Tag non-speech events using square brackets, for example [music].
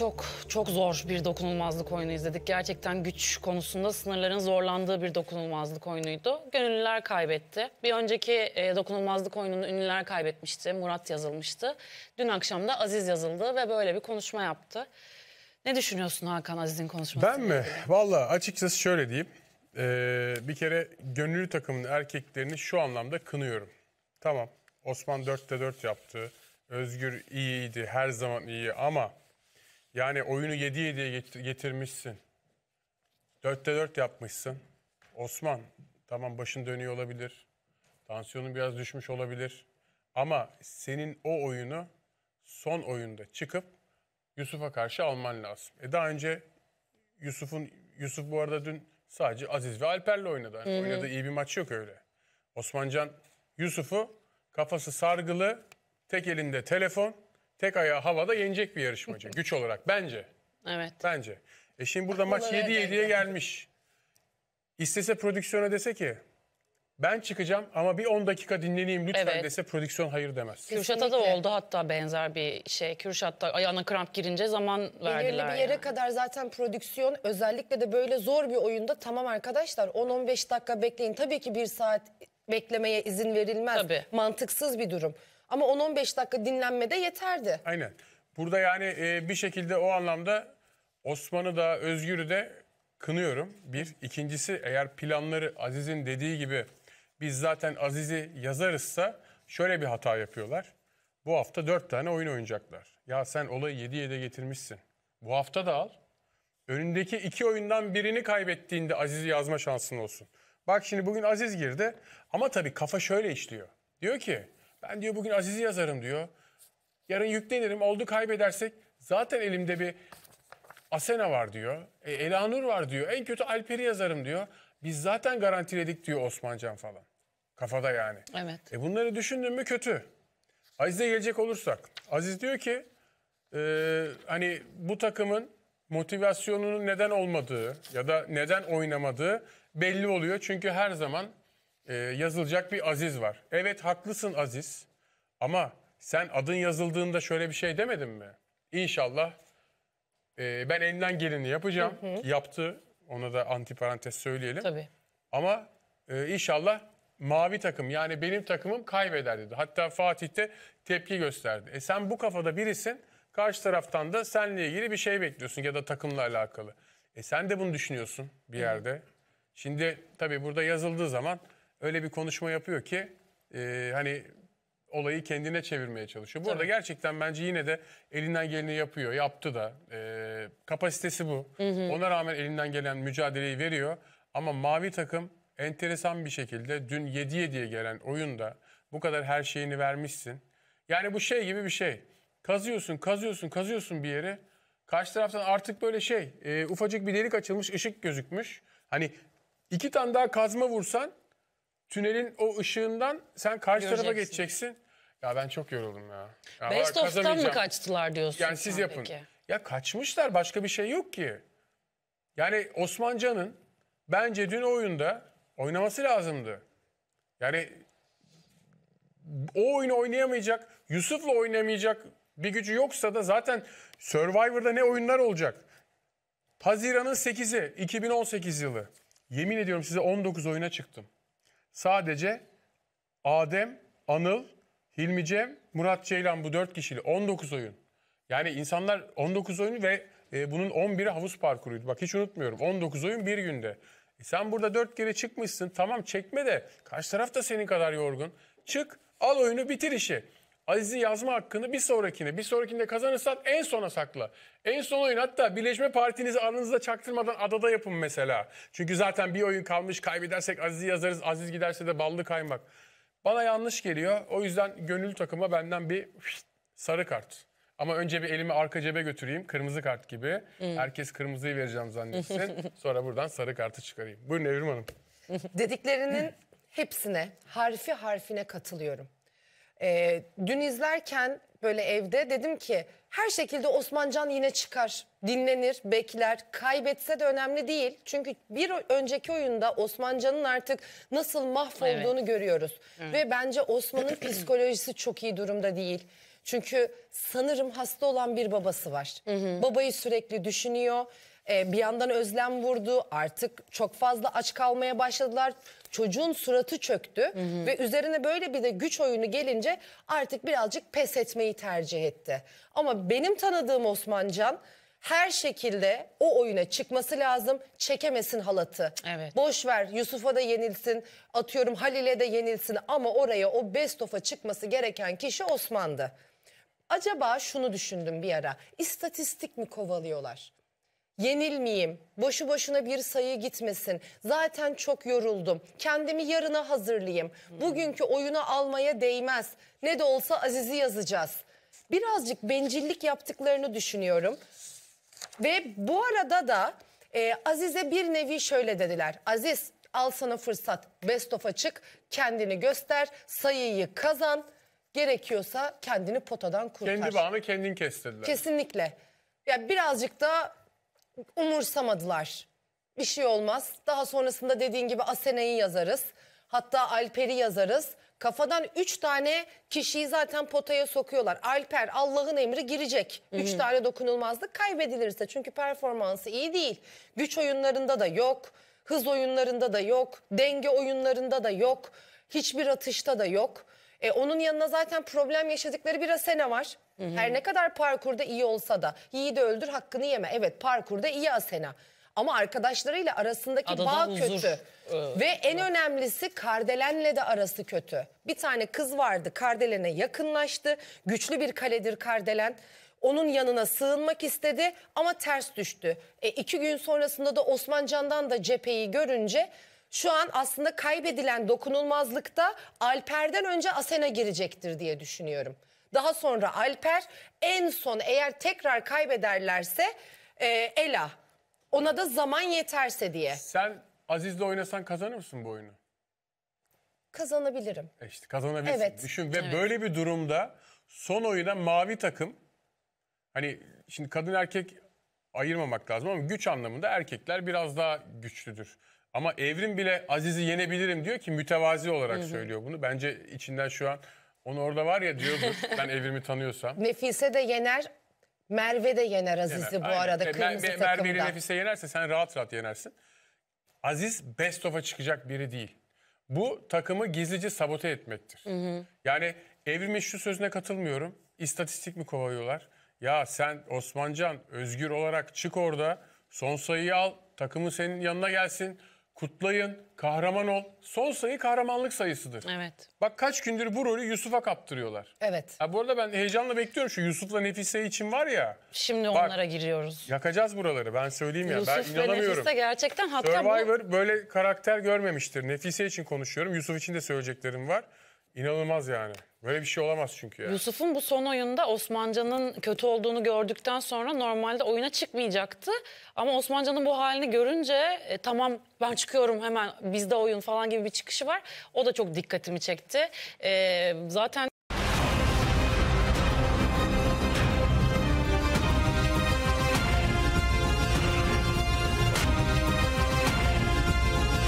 çok çok zor bir dokunulmazlık oyunu izledik. Gerçekten güç konusunda sınırların zorlandığı bir dokunulmazlık oyunuydu. Gönüllüler kaybetti. Bir önceki e, dokunulmazlık oyununu ünlüler kaybetmişti. Murat yazılmıştı. Dün akşam da Aziz yazıldı ve böyle bir konuşma yaptı. Ne düşünüyorsun Hakan Aziz'in konuşması? Ben mi? Valla açıkçası şöyle diyeyim. Ee, bir kere gönüllü takımın erkeklerini şu anlamda kınıyorum. Tamam Osman 4'te 4 yaptı. Özgür iyiydi her zaman iyi ama yani oyunu 7-7'ye getirmişsin. 4'te 4 yapmışsın. Osman tamam başın dönüyor olabilir. Tansiyonun biraz düşmüş olabilir. Ama senin o oyunu son oyunda çıkıp Yusuf'a karşı alman lazım. E daha önce Yusuf'un Yusuf bu arada dün sadece Aziz ve Alper'le oynadı. Yani hı iyi bir maç yok öyle. Osmancan Yusuf'u kafası sargılı, tek elinde telefon, tek ayağı havada yenecek bir yarışmacı [laughs] güç olarak bence. Evet. Bence. E şimdi burada maç 7-7'ye geldi. gelmiş. İstese prodüksiyona dese ki ben çıkacağım ama bir 10 dakika dinleneyim lütfen evet. dese prodüksiyon hayır demez. Kürşat'a da oldu hatta benzer bir şey. Kürşat'ta ayağına kramp girince zaman Belirli verdiler. Belirli bir yere yani. kadar zaten prodüksiyon özellikle de böyle zor bir oyunda tamam arkadaşlar 10-15 dakika bekleyin. Tabii ki bir saat beklemeye izin verilmez. Tabii. Mantıksız bir durum. Ama 10-15 dakika dinlenme de yeterdi. Aynen. Burada yani e, bir şekilde o anlamda Osman'ı da Özgür'ü de kınıyorum. Bir. ikincisi eğer planları Aziz'in dediği gibi biz zaten Aziz'i yazarızsa şöyle bir hata yapıyorlar. Bu hafta dört tane oyun oynayacaklar. Ya sen olayı yedi yede getirmişsin. Bu hafta da al. Önündeki iki oyundan birini kaybettiğinde Aziz'i yazma şansın olsun. Bak şimdi bugün Aziz girdi ama tabii kafa şöyle işliyor. Diyor ki ben diyor bugün Aziz'i yazarım diyor. Yarın yüklenirim. Oldu kaybedersek zaten elimde bir Asena var diyor. E, Elanur var diyor. En kötü Alper'i yazarım diyor. Biz zaten garantiledik diyor Osmancan falan. Kafada yani. Evet. E bunları düşündün mü kötü. Aziz'e gelecek olursak. Aziz diyor ki e, hani bu takımın motivasyonunun neden olmadığı ya da neden oynamadığı belli oluyor. Çünkü her zaman e, yazılacak bir Aziz var. Evet haklısın Aziz ama sen adın yazıldığında şöyle bir şey demedin mi? İnşallah e, ben elinden geleni yapacağım. Hı hı. Yaptı. Ona da anti parantez söyleyelim. Tabii. Ama e, inşallah mavi takım yani benim takımım kaybeder dedi. Hatta Fatih de tepki gösterdi. E sen bu kafada birisin. Karşı taraftan da seninle ilgili bir şey bekliyorsun ya da takımla alakalı. E sen de bunu düşünüyorsun bir yerde. Hı. Şimdi tabii burada yazıldığı zaman öyle bir konuşma yapıyor ki e, hani olayı kendine çevirmeye çalışıyor. Bu Tabii. arada gerçekten bence yine de elinden geleni yapıyor. Yaptı da. E, kapasitesi bu. Hı hı. Ona rağmen elinden gelen mücadeleyi veriyor. Ama mavi takım enteresan bir şekilde dün 7-7'ye gelen oyunda bu kadar her şeyini vermişsin. Yani bu şey gibi bir şey. Kazıyorsun, kazıyorsun, kazıyorsun bir yere. Karşı taraftan artık böyle şey, e, ufacık bir delik açılmış, ışık gözükmüş. Hani iki tane daha kazma vursan tünelin o ışığından sen karşı tarafa geçeceksin. Ya ben çok yoruldum ya. ya Best of'tan mı kaçtılar diyorsun? Yani siz sen yapın. peki? Ya kaçmışlar başka bir şey yok ki. Yani Osmancan'ın bence dün oyunda oynaması lazımdı. Yani o oyunu oynayamayacak, Yusuf'la oynamayacak bir gücü yoksa da zaten Survivor'da ne oyunlar olacak? Haziran'ın 8'i 2018 yılı. Yemin ediyorum size 19 oyuna çıktım. Sadece Adem, Anıl, Hilmi Cem, Murat Ceylan bu dört kişili 19 oyun. Yani insanlar 19 oyun ve e, bunun 11'i havuz parkuruydu. Bak hiç unutmuyorum. 19 oyun bir günde. E sen burada dört kere çıkmışsın. Tamam çekme de karşı taraf da senin kadar yorgun. Çık al oyunu bitir işi. Aziz'i yazma hakkını bir sonrakine, bir sonrakinde kazanırsan en sona sakla. En son oyun hatta birleşme partinizi aranızda çaktırmadan adada yapın mesela. Çünkü zaten bir oyun kalmış kaybedersek Aziz'i yazarız, Aziz giderse de ballı kaymak. Bana yanlış geliyor. O yüzden gönül takıma benden bir sarı kart. Ama önce bir elimi arka cebe götüreyim. Kırmızı kart gibi. Hmm. Herkes kırmızıyı vereceğim zannetsin. [laughs] Sonra buradan sarı kartı çıkarayım. Buyurun Evrim Hanım. Dediklerinin hepsine, harfi harfine katılıyorum. E, dün izlerken böyle evde dedim ki her şekilde Osmancan yine çıkar, dinlenir, bekler. Kaybetse de önemli değil. Çünkü bir önceki oyunda Osmancan'ın artık nasıl mahvolduğunu evet. görüyoruz. Evet. Ve bence Osman'ın [clears throat] psikolojisi çok iyi durumda değil. Çünkü sanırım hasta olan bir babası var. Hı hı. Babayı sürekli düşünüyor e, bir yandan özlem vurdu. Artık çok fazla aç kalmaya başladılar. Çocuğun suratı çöktü hı hı. ve üzerine böyle bir de güç oyunu gelince artık birazcık pes etmeyi tercih etti. Ama benim tanıdığım Osmancan her şekilde o oyuna çıkması lazım. Çekemesin halatı. Evet. Boş ver Yusuf'a da yenilsin. Atıyorum Halil'e de yenilsin ama oraya o best of'a çıkması gereken kişi Osman'dı. Acaba şunu düşündüm bir ara. İstatistik mi kovalıyorlar? yenilmeyeyim, boşu boşuna bir sayı gitmesin, zaten çok yoruldum, kendimi yarına hazırlayayım, bugünkü oyunu almaya değmez, ne de olsa Aziz'i yazacağız. Birazcık bencillik yaptıklarını düşünüyorum. Ve bu arada da e, Aziz'e bir nevi şöyle dediler. Aziz al sana fırsat, best of'a çık, kendini göster, sayıyı kazan, gerekiyorsa kendini potadan kurtar. Kendi bağını kendin kestirdiler. Kesinlikle. Ya birazcık da umursamadılar. Bir şey olmaz. Daha sonrasında dediğin gibi Asena'yı yazarız. Hatta Alper'i yazarız. Kafadan üç tane kişiyi zaten potaya sokuyorlar. Alper Allah'ın emri girecek. Üç tane dokunulmazlık kaybedilirse. Çünkü performansı iyi değil. Güç oyunlarında da yok. Hız oyunlarında da yok. Denge oyunlarında da yok. Hiçbir atışta da yok. E, onun yanına zaten problem yaşadıkları bir Asena var. Hı hı. Her ne kadar parkurda iyi olsa da yiğidi öldür hakkını yeme. Evet parkurda iyi Asena. Ama arkadaşlarıyla arasındaki Adada bağ huzur. kötü. Ee, Ve en evet. önemlisi Kardelen'le de arası kötü. Bir tane kız vardı Kardelen'e yakınlaştı. Güçlü bir kaledir Kardelen. Onun yanına sığınmak istedi ama ters düştü. E, iki gün sonrasında da Osman Can'dan da cepheyi görünce şu an aslında kaybedilen dokunulmazlıkta Alper'den önce Asena girecektir diye düşünüyorum. Daha sonra Alper en son eğer tekrar kaybederlerse e, Ela ona da zaman yeterse diye. Sen Aziz'le oynasan kazanır mısın bu oyunu? Kazanabilirim. İşte işte kazanabilirsin. Evet. Düşün ve evet. böyle bir durumda son oyuna mavi takım hani şimdi kadın erkek ayırmamak lazım ama güç anlamında erkekler biraz daha güçlüdür. Ama Evrim bile Aziz'i yenebilirim diyor ki mütevazi olarak Hı -hı. söylüyor bunu. Bence içinden şu an onu orada var ya diyor. ben Evrim'i tanıyorsam. Nefise de yener. Merve de yener Aziz'i yener. bu Aynen. arada e, kırmızı Mer takımda. Merve'yi Nefise yenerse sen rahat rahat yenersin. Aziz best of'a çıkacak biri değil. Bu takımı gizlice sabote etmektir. Hı hı. Yani Evrim'in şu sözüne katılmıyorum. İstatistik mi kovalıyorlar? Ya sen Osmancan özgür olarak çık orada. Son sayıyı al. Takımın senin yanına gelsin kutlayın, kahraman ol. Son sayı kahramanlık sayısıdır. Evet. Bak kaç gündür bu rolü Yusuf'a kaptırıyorlar. Evet. Ha, bu arada ben heyecanla bekliyorum şu Yusuf'la Nefise için var ya. Şimdi bak, onlara giriyoruz. Yakacağız buraları ben söyleyeyim ya. Yusuf ben inanamıyorum. ve Nefise gerçekten hatta Survivor bu... böyle karakter görmemiştir. Nefise için konuşuyorum. Yusuf için de söyleyeceklerim var. İnanılmaz yani. Böyle bir şey olamaz çünkü yani. Yusuf'un bu son oyunda Osmancan'ın kötü olduğunu gördükten sonra normalde oyuna çıkmayacaktı. Ama Osmancan'ın bu halini görünce e, tamam ben çıkıyorum hemen bizde oyun falan gibi bir çıkışı var. O da çok dikkatimi çekti. E, zaten